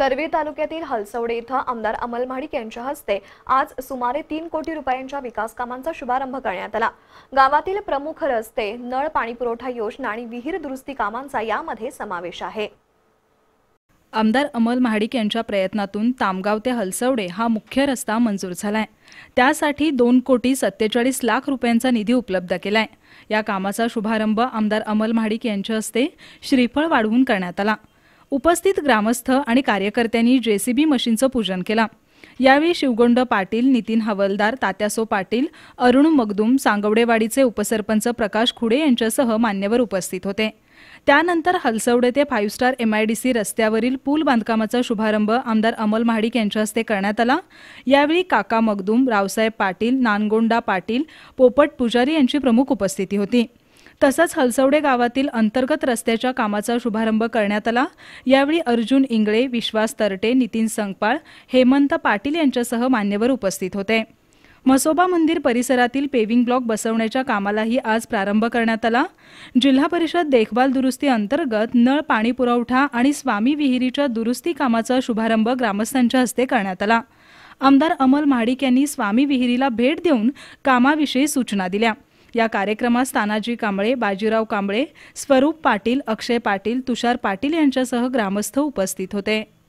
करवी तालुक्यातील हलसवडे इथं आमदार अमल महाडिक यांच्या हस्ते आज सुमारे तीन कोटी रुपयांच्या विकास कामांचा शुभारंभ करण्यात आला गावातील प्रमुख रस्ते नळ पाणी पुरवठा योजना आणि विहीर दुरुस्ती कामांचा यामध्ये समावेश आहे आमदार अमल महाडिक यांच्या प्रयत्नातून तामगाव ते हलसवडे हा मुख्य रस्ता मंजूर झालाय त्यासाठी दोन कोटी सत्तेचाळीस लाख रुपयांचा निधी उपलब्ध केलाय या कामाचा शुभारंभ आमदार अमल महाडिक यांच्या हस्ते श्रीफळ वाढवून करण्यात आला उपस्थित ग्रामस्थ आणि कार्यकर्त्यांनी जेसीबी मशीनचं पूजन केलं यावेळी शिवगोंड पाटील नितीन हवलदार तात्यासो पाटील अरुण मगदुम सांगवडेवाडीचे उपसरपंच प्रकाश खुडे यांच्यासह मान्यवर उपस्थित होते त्यानंतर हलसवडे ते फाईव्ह स्टार एमआयडीसी रस्त्यावरील पूल बांधकामाचा शुभारंभ आमदार अमल महाडिक यांच्या हस्ते करण्यात आला यावेळी काका मगदुम रावसाहेब पाटील नानगोंडा पाटील पोपट पुजारी यांची प्रमुख उपस्थिती होती तसंच हलसवडे गावातील अंतर्गत रस्त्याच्या कामाचा शुभारंभ करण्यात आला यावेळी अर्जुन इंगळे विश्वास तरटे नितीन संगपाळ हेमंत पाटील यांच्यासह मान्यवर उपस्थित होते मसोबा मंदिर परिसरातील पेविंग ब्लॉक बसवण्याच्या कामालाही आज प्रारंभ करण्यात आला जिल्हा परिषद देखभाल दुरुस्ती अंतर्गत नळ पाणी पुरवठा आणि स्वामी विहिरीच्या दुरुस्ती कामाचा शुभारंभ ग्रामस्थांच्या हस्ते करण्यात आला आमदार अमल महाडिक यांनी स्वामी विहिरीला भेट देऊन कामाविषयी सूचना दिल्या या कार्यक्रमास तानाजी कांबळे बाजीराव कांबळे स्वरूप पाटील अक्षय पाटील तुषार पाटील यांच्यासह ग्रामस्थ उपस्थित होते